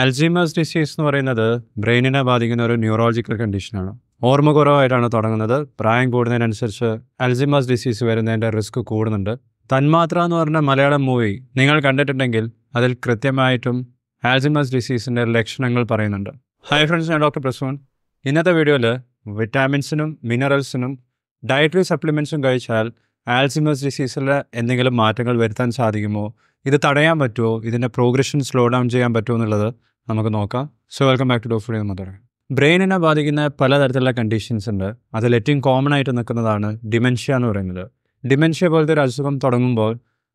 അൽസീമേഴ്സ് disease എന്ന് പറയുന്നത് ബ്രെയിനിനെ ബാധിക്കുന്ന ഒരു ന്യൂറോളജിക്കൽ കണ്ടീഷനാണ് ഓർമ്മ കുറവായിട്ടാണ് തുടങ്ങുന്നത് പ്രായം കൂടുന്നതിനനുസരിച്ച് അൽസീമേഴ്സ് ഡിസീസ് വരുന്നതിൻ്റെ റിസ്ക് കൂടുന്നുണ്ട് തന്മാത്ര എന്ന് പറഞ്ഞ മലയാളം മൂവി നിങ്ങൾ കണ്ടിട്ടുണ്ടെങ്കിൽ അതിൽ കൃത്യമായിട്ടും ആൽസിമേഴ്സ് ഡിസീസിൻ്റെ ലക്ഷണങ്ങൾ പറയുന്നുണ്ട് ഹായ് ഫ്രണ്ട്സ് ഞാൻ ഡോക്ടർ പ്രസൂൺ ഇന്നത്തെ വീഡിയോയിൽ വിറ്റാമിൻസിനും മിനറൽസിനും ഡയറ്ററി സപ്ലിമെൻസും കഴിച്ചാൽ ആൽസിമേഴ്സ് ഡിസീസിലെ എന്തെങ്കിലും മാറ്റങ്ങൾ വരുത്താൻ സാധിക്കുമോ ഇത് തടയാൻ പറ്റുമോ ഇതിൻ്റെ പ്രോഗ്രഷൻ സ്ലോ ഡൗൺ ചെയ്യാൻ പറ്റുമോ എന്നുള്ളത് നമുക്ക് നോക്കാം so welcome back to doctor എന്ന് തുടങ്ങാം ബ്രെയിനിനെ ബാധിക്കുന്ന പലതരത്തിലുള്ള കണ്ടീഷൻസ് ഉണ്ട് അതിൽ ഏറ്റവും കോമൺ ആയിട്ട് നിൽക്കുന്നതാണ് ഡിമെൻഷ്യ എന്ന് പറയുന്നത് ഡിമെൻഷ്യ പോലത്തെ ഒരു അസുഖം തുടങ്ങുമ്പോൾ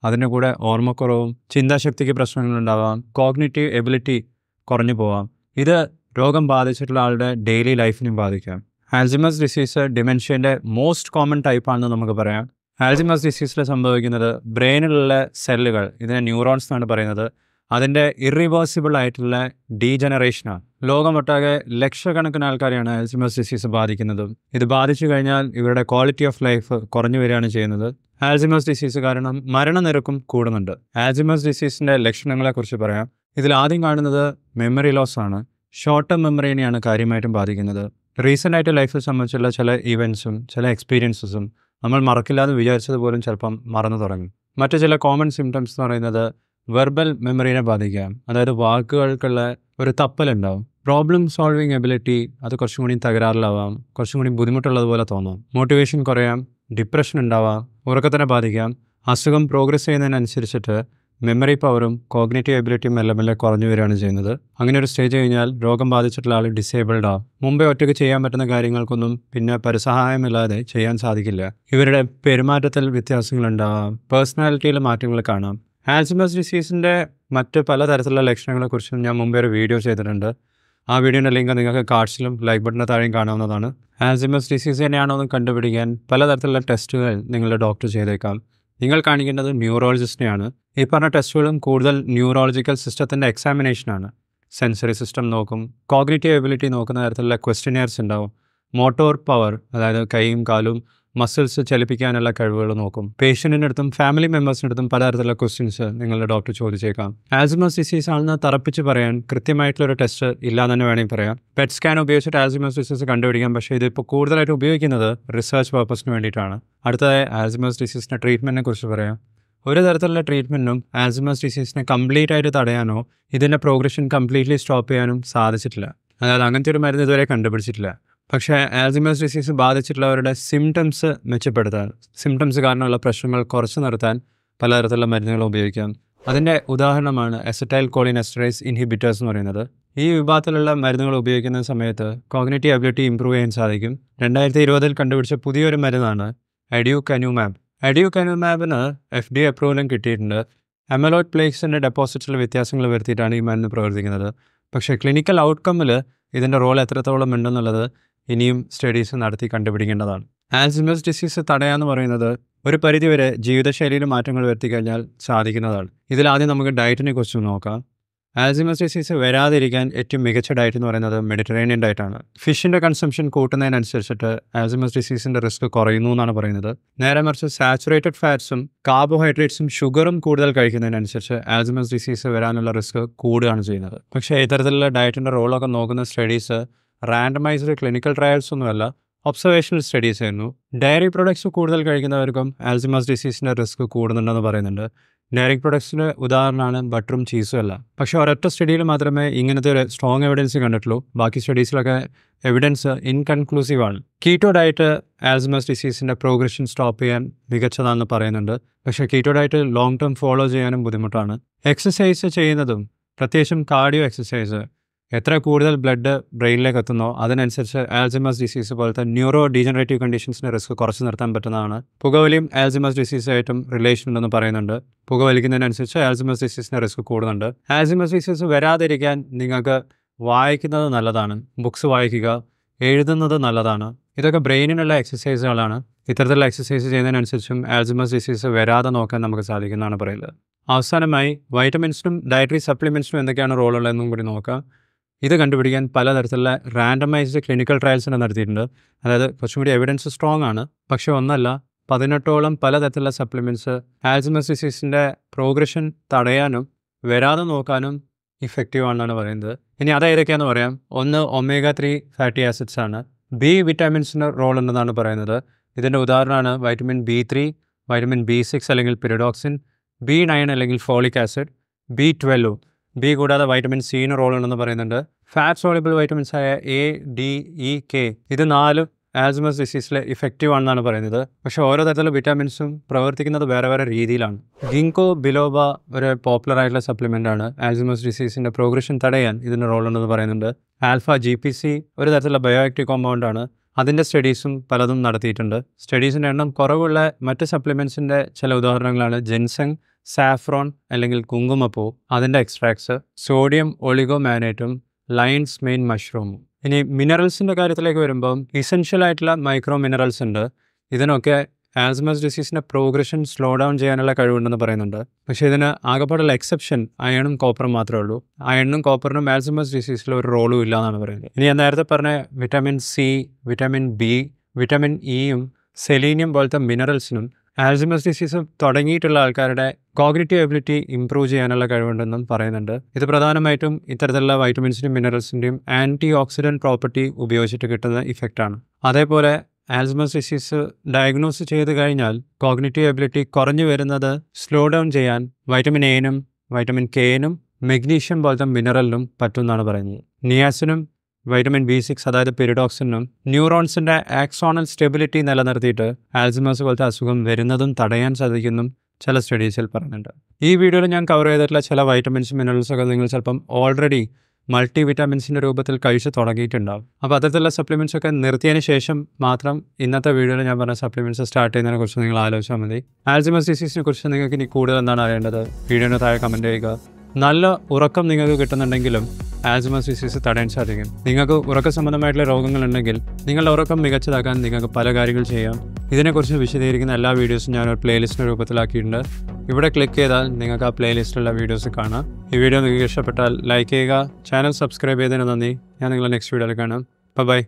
അതിൻ്റെ കൂടെ ഓർമ്മക്കുറവും ചിന്താശക്തിക്ക് പ്രശ്നങ്ങളുണ്ടാവാം കോഗ്നേറ്റീവ് എബിലിറ്റി കുറഞ്ഞു പോവാം ഇത് രോഗം ബാധിച്ചിട്ടുള്ള ആളുടെ ഡെയിലി ലൈഫിനും ബാധിക്കാം ആൽസിമസ് ഡിസീസ് ഡിമെൻഷ്യൻ്റെ മോസ്റ്റ് കോമൺ ടൈപ്പാണെന്ന് നമുക്ക് പറയാം ആൽസിമസ് ഡിസീസിൽ സംഭവിക്കുന്നത് ബ്രെയിനിലുള്ള സെല്ലുകൾ ഇതിനെ ന്യൂറോൺസ് എന്നാണ് പറയുന്നത് അതിൻ്റെ ഇറിവേഴ്സിബിൾ ആയിട്ടുള്ള ഡീജനറേഷനാണ് ലോകമൊട്ടാകെ ലക്ഷക്കണക്കിന് ആൾക്കാരെയാണ് ആൽസിമസ് ഡിസീസ് ബാധിക്കുന്നതും ഇത് ബാധിച്ചു കഴിഞ്ഞാൽ ഇവരുടെ ക്വാളിറ്റി ഓഫ് ലൈഫ് കുറഞ്ഞു വരികയാണ് ചെയ്യുന്നത് ആൽസിമസ് ഡിസീസ് കാരണം മരണനിരക്കും കൂടുന്നുണ്ട് ആൽസിമസ് ഡിസീസിൻ്റെ ലക്ഷണങ്ങളെക്കുറിച്ച് പറയാം ഇതിൽ ആദ്യം കാണുന്നത് മെമ്മറി ലോസ് ആണ് ഷോർട്ട് ടേം മെമ്മറിനെയാണ് കാര്യമായിട്ടും ബാധിക്കുന്നത് റീസെൻ്റായിട്ട് ലൈഫിൽ സംബന്ധിച്ചുള്ള ചില ഇവൻസും ചില എക്സ്പീരിയൻസസും നമ്മൾ മറക്കില്ല എന്ന് വിചാരിച്ചത് പോലും ചിലപ്പം മറന്നു തുടങ്ങും മറ്റു ചില കോമൺ സിംറ്റംസ് എന്ന് പറയുന്നത് വെർബൽ മെമ്മറീനെ ബാധിക്കാം അതായത് വാക്കുകൾക്കുള്ള ഒരു തപ്പലുണ്ടാവും പ്രോബ്ലം സോൾവിങ് എബിലിറ്റി അത് കുറച്ചും കൂടി തകരാറിലാവാം കുറച്ചും കൂടി ബുദ്ധിമുട്ടുള്ളതുപോലെ തോന്നാം മോട്ടിവേഷൻ കുറയാം ഡിപ്രഷൻ ഉണ്ടാവാം ഉറക്കത്തിനെ ബാധിക്കാം അസുഖം പ്രോഗ്രസ് ചെയ്യുന്നതിനനുസരിച്ചിട്ട് മെമ്മറി പവറും കോഗ്നേറ്റീവ് എബിലിറ്റിയും മെല്ലെ മെല്ലെ കുറഞ്ഞു വരികയാണ് ചെയ്യുന്നത് അങ്ങനെ ഒരു സ്റ്റേജ് കഴിഞ്ഞാൽ രോഗം ബാധിച്ചിട്ടുള്ള ആൾ ഡിസേബിൾഡ് ആ മുമ്പേ ഒറ്റയ്ക്ക് ചെയ്യാൻ പറ്റുന്ന കാര്യങ്ങൾക്കൊന്നും പിന്നെ പരിസഹായമില്ലാതെ ചെയ്യാൻ സാധിക്കില്ല ഇവരുടെ പെരുമാറ്റത്തിൽ വ്യത്യാസങ്ങളുണ്ടാവാം പേഴ്സണാലിറ്റിയിൽ മാറ്റങ്ങൾ കാണാം ആൽസിമസ് ഡിസീസിൻ്റെ മറ്റ് പലതരത്തിലുള്ള ലക്ഷണങ്ങളെക്കുറിച്ചും ഞാൻ മുമ്പേ ഒരു വീഡിയോ ചെയ്തിട്ടുണ്ട് ആ വീഡിയോയുടെ ലിങ്ക് നിങ്ങൾക്ക് കാർഡ്സിലും ലൈക്ക് ബട്ടണിന് താഴെയും കാണാവുന്നതാണ് ആൽസിമസ് ഡിസീസ് തന്നെയാണോ എന്ന് കണ്ടുപിടിക്കാൻ പലതരത്തിലുള്ള ടെസ്റ്റുകൾ നിങ്ങളുടെ ഡോക്ടർ ചെയ്തേക്കാം നിങ്ങൾ കാണിക്കേണ്ടത് ന്യൂറോളജിസ്റ്റിനെയാണ് ഈ പറഞ്ഞ ടെസ്റ്റുകളും കൂടുതൽ ന്യൂറോളജിക്കൽ സിസ്റ്റത്തിൻ്റെ എക്സാമിനേഷനാണ് സെൻസറി സിസ്റ്റം നോക്കും കോഗ്നേറ്റീവ് എബിലിറ്റി നോക്കുന്ന തരത്തിലുള്ള ക്വസ്റ്റ്യനെയർസ് ഉണ്ടാവും മോട്ടോർ പവർ അതായത് കൈയും കാലും മസിൽസ് ചലിപ്പിക്കാനുള്ള കഴിവുകൾ നോക്കും പേഷ്യൻറ്റിനടുത്തും ഫാമിലി മെമ്പേഴ്സിനടുത്തും പലതരത്തിലുള്ള ക്വസ്റ്റ്യൻസ് നിങ്ങളുടെ ഡോക്ടർ ചോദിച്ചേക്കാം ആസ്മസ് ഡിസീസ് ആണെന്ന് തറപ്പിച്ച് പറയാൻ കൃത്യമായിട്ടുള്ള ഒരു ടെസ്റ്റ് ഇല്ല തന്നെ വേണമെങ്കിൽ പറയാം പെറ്റ് സ്കാൻ ഉപയോഗിച്ചിട്ട് ആസ്മസ് ഡിസീസ് കണ്ടുപിടിക്കാം പക്ഷേ ഇതിപ്പോൾ കൂടുതലായിട്ട് ഉപയോഗിക്കുന്നത് റിസർച്ച് പർപ്പസിന് വേണ്ടിയിട്ടാണ് അടുത്തതായി ആസ്മസ് ഡിസീസിൻ്റെ ട്രീറ്റ്മെൻറ്റിനെ കുറിച്ച് പറയാം ഒരു തരത്തിലുള്ള ട്രീറ്റ്മെൻറ്റും ആൽസിമേഴ്സ് ഡിസീസിനെ കംപ്ലീറ്റ് ആയിട്ട് തടയാനോ ഇതിൻ്റെ പ്രോഗ്രഷൻ കംപ്ലീറ്റ്ലി സ്റ്റോപ്പ് ചെയ്യാനും സാധിച്ചിട്ടില്ല അതായത് അങ്ങനത്തെ ഒരു മരുന്ന് ഇതുവരെ കണ്ടുപിടിച്ചിട്ടില്ല പക്ഷേ ആൽസിമേഴ്സ് ഡിസീസ് ബാധിച്ചിട്ടുള്ളവരുടെ സിംറ്റംസ് മെച്ചപ്പെടുത്താൻ സിംറ്റംസ് കാരണമുള്ള പ്രശ്നങ്ങൾ കുറച്ച് നിർത്താൻ പലതരത്തിലുള്ള മരുന്നുകൾ ഉപയോഗിക്കാം അതിൻ്റെ ഉദാഹരണമാണ് എസറ്റൈൽ കോളിനെസ്റ്ററൈസ് ഇൻഹിബിറ്റേഴ്സ് എന്ന് പറയുന്നത് ഈ വിഭാഗത്തിലുള്ള മരുന്നുകൾ ഉപയോഗിക്കുന്ന സമയത്ത് കോഗ്നേറ്റീവ് അബിലിറ്റി ഇംപ്രൂവ് ചെയ്യാൻ സാധിക്കും രണ്ടായിരത്തി ഇരുപതിൽ കണ്ടുപിടിച്ച പുതിയൊരു മരുന്നാണ് അഡിയു കനുമാബ് അഡിയു കനുമാബിന് എഫ് ഡി അപ്രൂവലും കിട്ടിയിട്ടുണ്ട് അമലോയിഡ് പ്ലേക്സിൻ്റെ ഡെപ്പോസിറ്റിൽ വ്യത്യാസങ്ങൾ വരുത്തിയിട്ടാണ് ഈ മരുന്ന് പ്രവർത്തിക്കുന്നത് പക്ഷേ ക്ലിനിക്കൽ ഔട്ട്കമ്മിൽ ഇതിൻ്റെ റോൾ എത്രത്തോളം ഉണ്ടെന്നുള്ളത് ഇനിയും സ്റ്റഡീസ് നടത്തി കണ്ടുപിടിക്കേണ്ടതാണ് ആൽസിമസ് ഡിസീസ് തടയാന്ന് പറയുന്നത് ഒരു പരിധിവരെ ജീവിതശൈലിയിൽ മാറ്റങ്ങൾ വരുത്തി കഴിഞ്ഞാൽ സാധിക്കുന്നതാണ് ഇതിൽ ആദ്യം നമുക്ക് ഡയറ്റിനെ കുറിച്ച് നോക്കാം ആൽസിമസ് ഡിസീസ് വരാതിരിക്കാൻ ഏറ്റവും മികച്ച ഡയറ്റ് എന്ന് പറയുന്നത് മെഡിറ്ററേനിയൻ ഡയറ്റാണ് ഫിഷിൻ്റെ കൺസംഷൻ കൂട്ടുന്നതിനനുസരിച്ചിട്ട് ആൽസിമസ് ഡിസീസിൻ്റെ റിസ്ക് കുറയുന്നു എന്നാണ് പറയുന്നത് നേരെ മറിച്ച് സാച്ചുറേറ്റഡ് ഫാറ്റ്സും കാർബോഹൈഡ്രേറ്റ്സും ഷുഗറും കൂടുതൽ കഴിക്കുന്നതിനനുസരിച്ച് ആൽസിമസ് ഡിസീസ് വരാനുള്ള റിസ്ക് കൂടുകയാണ് ചെയ്യുന്നത് പക്ഷേ ഇത്തരത്തിലുള്ള ഡയറ്റിൻ്റെ റോളൊക്കെ നോക്കുന്ന സ്റ്റഡീസ് റാൻഡമൈസ്ഡ് ക്ലിനിക്കൽ ട്രയൽസ് ഒന്നുമല്ല ഒബ്സർവേഷണൽ സ്റ്റഡീസ് ആയിരുന്നു ഡയറി പ്രൊഡക്ട്സ് കൂടുതൽ കഴിക്കുന്നവർക്കും ആൽസിമാസ് ഡിസീസിൻ്റെ റിസ്ക് കൂടുന്നുണ്ടെന്ന് പറയുന്നുണ്ട് ഡയറി പ്രൊഡക്ട്സിന് ഉദാഹരണമാണ് ബട്ടറും ചീസും അല്ല പക്ഷേ ഒരൊറ്റ സ്റ്റഡിയിൽ മാത്രമേ ഇങ്ങനത്തെ ഒരു സ്ട്രോങ് എവിഡൻസ് കണ്ടിട്ടുള്ളൂ ബാക്കി സ്റ്റഡീസിലൊക്കെ എവിഡൻസ് ഇൻകൺക്ലൂസീവ് ആണ് കീറ്റോ ഡയറ്റ് ആൽസിമസ് ഡിസീസിൻ്റെ പ്രോഗ്രഷൻ സ്റ്റോപ്പ് ചെയ്യാൻ മികച്ചതാണെന്ന് പറയുന്നുണ്ട് പക്ഷേ keto diet long term follow ചെയ്യാനും ബുദ്ധിമുട്ടാണ് എക്സസൈസ് ചെയ്യുന്നതും പ്രത്യേകിച്ചും കാർഡിയോ എക്സസൈസ് എത്ര കൂടുതൽ ബ്ലഡ് ബ്രെയിനിലേക്ക് എത്തുന്നോ അതിനനുസരിച്ച് ആൽസിമസ് ഡിസീസ് പോലത്തെ ന്യൂറോ ഡീജനറേറ്റീവ് കണ്ടീഷൻസിൻ്റെ റിസ്ക് കുറച്ച് നിർത്താൻ പറ്റുന്നതാണ് പുകവലിയും ആൽസിമസ് ഡിസീസായിട്ടും റിലേഷൻ ഉണ്ടെന്ന് പറയുന്നുണ്ട് പുകവലിക്കുന്നതിനനുസരിച്ച് ആൽസിമസ് ഡിസീസിൻ്റെ റിസ്ക് കൂടുന്നുണ്ട് ആൽസിമസ് ഡിസീസ് വരാതിരിക്കാൻ നിങ്ങൾക്ക് വായിക്കുന്നത് നല്ലതാണ് ബുക്സ് വായിക്കുക എഴുതുന്നത് നല്ലതാണ് ഇതൊക്കെ ബ്രെയിനിനുള്ള എക്സസൈസുകളാണ് ഇത്തരത്തിലുള്ള എക്സസൈസ് ചെയ്യുന്നതിനനുസരിച്ചും ആൽസിമസ് ഡിസീസ് വരാതെ നോക്കാൻ നമുക്ക് സാധിക്കുന്നതാണ് പറയുന്നത് അവസാനമായി വൈറ്റമിൻസിനും ഡയറ്ററി സപ്ലിമെൻസിനും എന്തൊക്കെയാണ് ഉള്ളതെന്നും കൂടി നോക്കാം ഇത് കണ്ടുപിടിക്കാൻ പലതരത്തിലുള്ള റാൻഡമൈസ്ഡ് ക്ലിനിക്കൽ തന്നെ നടത്തിയിട്ടുണ്ട് അതായത് കുറച്ചും കൂടി എവിഡൻസ് സ്ട്രോങ് ആണ് പക്ഷേ ഒന്നല്ല പതിനെട്ടോളം പലതരത്തിലുള്ള സപ്ലിമെൻറ്റ്സ് ആൽസിമസ് ഡിസീസിൻ്റെ പ്രോഗ്രഷൻ തടയാനും വരാതെ നോക്കാനും ഇഫക്റ്റീവ് ആണെന്നാണ് പറയുന്നത് ഇനി അതേതൊക്കെയാണെന്ന് പറയാം ഒന്ന് ഒമേഗ ത്രീ ഫാറ്റി ആസിഡ്സ് ആണ് ബി വിറ്റാമിൻസിൻ്റെ റോൾ ഉണ്ടെന്നാണ് പറയുന്നത് ഇതിൻ്റെ ഉദാഹരണമാണ് vitamin B three vitamin B six അല്ലെങ്കിൽ പിരഡോക്സിൻ ബി നയൻ അല്ലെങ്കിൽ folic acid B twelve B കൂടാതെ വൈറ്റമിൻ സിന് റോൾ ഉണ്ടെന്ന് പറയുന്നുണ്ട് ഫാറ്റ് സോളിബിൾ വൈറ്റമിൻസ് ആയ എ ഡി ഇ കെ ഇത് നാലും ആൽസമസ് ഡിസീസിലെ ഇഫക്റ്റീവ് ആണെന്നാണ് പറയുന്നത് പക്ഷെ ഓരോ തരത്തിലുള്ള വിറ്റാമിൻസും പ്രവർത്തിക്കുന്നത് വേറെ വേറെ രീതിയിലാണ് ഗിങ്കോ ബിലോബ ഒരു പോപ്പുലർ ആയിട്ടുള്ള സപ്ലിമെൻ്റ് ആണ് ആൽസമസ് ഡിസീസിൻ്റെ പ്രോഗ്രഷൻ തടയാൻ ഇതിൻ്റെ റോൾ ഉണ്ടെന്ന് പറയുന്നുണ്ട് ആൽഫ ജി പി സി ഒരു തരത്തിലുള്ള ബയോ ആക്റ്റീവ് കോമ്പൗണ്ട് ആണ് അതിൻ്റെ സ്റ്റഡീസും പലതും നടത്തിയിട്ടുണ്ട് സ്റ്റഡീസിൻ്റെ എണ്ണം കുറവുള്ള മറ്റ് സപ്ലിമെൻസിൻ്റെ ചില ഉദാഹരണങ്ങളാണ് ജെൻസങ് സാഫ്രോൺ അല്ലെങ്കിൽ കുങ്കുമപ്പൂ അതിൻ്റെ എക്സ്ട്രാക്ട്സ് സോഡിയം ഒളിഗോമാനേറ്റും ലയൺസ് മെയിൻ മഷ്റൂമും ഇനി മിനറൽസിൻ്റെ കാര്യത്തിലേക്ക് വരുമ്പം ഇസെൻഷ്യൽ ആയിട്ടുള്ള മൈക്രോ മിനറൽസ് ഉണ്ട് ഇതിനൊക്കെ ആൽസമസ് ഡിസീസിൻ്റെ പ്രോഗ്രഷൻ സ്ലോ ഡൗൺ ചെയ്യാനുള്ള കഴിവുണ്ടെന്ന് പറയുന്നുണ്ട് പക്ഷേ ഇതിന് ആകെപ്പാടുള്ള എക്സെപ്ഷൻ അയണും കോപ്പറും മാത്രമേ ഉള്ളൂ അയണും കോപ്പറിനും ആൽസമസ് ഡിസീസിൽ ഒരു റോളും ഇല്ല എന്നാണ് പറയുന്നത് ഇനി ഞാൻ നേരത്തെ പറഞ്ഞ vitamin C vitamin B vitamin ഇയും സെലീനിയം പോലത്തെ മിനറൽസിനും ആൽസിമസ് ഡിസീസ് തുടങ്ങിയിട്ടുള്ള ആൾക്കാരുടെ കോഗ്നേറ്റീവ് എബിലിറ്റി ഇംപ്രൂവ് ചെയ്യാനുള്ള കഴിവുണ്ടെന്നും പറയുന്നുണ്ട് ഇത് പ്രധാനമായിട്ടും ഇത്തരത്തിലുള്ള വൈറ്റമിൻസിൻ്റെയും മിനറൽസിൻ്റെയും ആൻറ്റി ഓക്സിഡൻറ്റ് പ്രോപ്പർട്ടി ഉപയോഗിച്ചിട്ട് കിട്ടുന്ന ഇഫക്റ്റാണ് അതേപോലെ ആൽസിമസ് ഡിസീസ് ഡയഗ്നോസ് ചെയ്ത് കഴിഞ്ഞാൽ കോഗ്നേറ്റീവ് എബിലിറ്റി കുറഞ്ഞു വരുന്നത് സ്ലോ ഡൗൺ ചെയ്യാൻ വൈറ്റമിൻ എനും വൈറ്റമിൻ കെയിനും മെഗ്നീഷ്യം പോലത്തെ മിനറലിനും പറ്റുമെന്നാണ് പറയുന്നത് നിയാസിനും വൈറ്റമിൻ ബി സിക്സ് അതായത് പെരിഡോക്സിനും ന്യൂറോൺസിൻ്റെ ആക്സോണൽ സ്റ്റെബിലിറ്റി നിലനിർത്തിയിട്ട് ആൽസിമേഴ്സ് പോലത്തെ അസുഖം വരുന്നതും തടയാൻ സാധിക്കുന്നു ചില സ്റ്റഡീസിൽ പറഞ്ഞിട്ടുണ്ട് ഈ വീഡിയോയിൽ ഞാൻ കവർ ചെയ്തിട്ടുള്ള ചില വൈറ്റമിൻസ് മിനറൽസ് ഒക്കെ നിങ്ങൾ ചിലപ്പം ഓൾറെഡി മൾട്ടി വിറ്റാമിൻസിൻ്റെ രൂപത്തിൽ കഴിച്ച് തുടങ്ങിയിട്ടുണ്ടാവും അപ്പോൾ അത്തരത്തിലുള്ള സപ്ലിമെൻറ്റ്സ് ഒക്കെ നിർത്തിയതിന് ശേഷം മാത്രം ഇന്നത്തെ വീഡിയോയിൽ ഞാൻ പറഞ്ഞ സപ്ലിമെൻറ്റ്സ് സ്റ്റാർട്ട് ചെയ്യുന്നതിനെ കുറിച്ച് നിങ്ങൾ ആലോചിച്ചാൽ മതി ആൽസിമസ് ഡിസീസിനെ കുറിച്ച് നിങ്ങൾക്ക് ഇനി കൂടുതൽ എന്താണ് അറിയേണ്ടത് വീഡിയോന് താഴെ കമൻറ്റ് ചെയ്യുക നല്ല ഉറക്കം നിങ്ങൾക്ക് കിട്ടുന്നുണ്ടെങ്കിലും ആസ്മസ് ഡിസീസ് തടയാൻ സാധിക്കും നിങ്ങൾക്ക് ഉറക്ക സംബന്ധമായിട്ടുള്ള രോഗങ്ങളുണ്ടെങ്കിൽ നിങ്ങളുടെ ഉറക്കം മികച്ചതാക്കാൻ നിങ്ങൾക്ക് പല കാര്യങ്ങൾ ചെയ്യാം ഇതിനെക്കുറിച്ച് വിശദീകരിക്കുന്ന എല്ലാ വീഡിയോസും ഞാൻ ഒരു പ്ലേലിസ്റ്റിൻ്റെ രൂപത്തിലാക്കിയിട്ടുണ്ട് ഇവിടെ ക്ലിക്ക് ചെയ്താൽ നിങ്ങൾക്ക് ആ പ്ലേലിസ്റ്റിലുള്ള വീഡിയോസ് കാണാം ഈ വീഡിയോ നിങ്ങൾക്ക് ഇഷ്ടപ്പെട്ടാൽ ലൈക്ക് ചെയ്യുക ചാനൽ സബ്സ്ക്രൈബ് ചെയ്തതിന് നന്ദി ഞാൻ നിങ്ങളെ നെക്സ്റ്റ് വീഡിയോയിൽ കാണാം ബൈ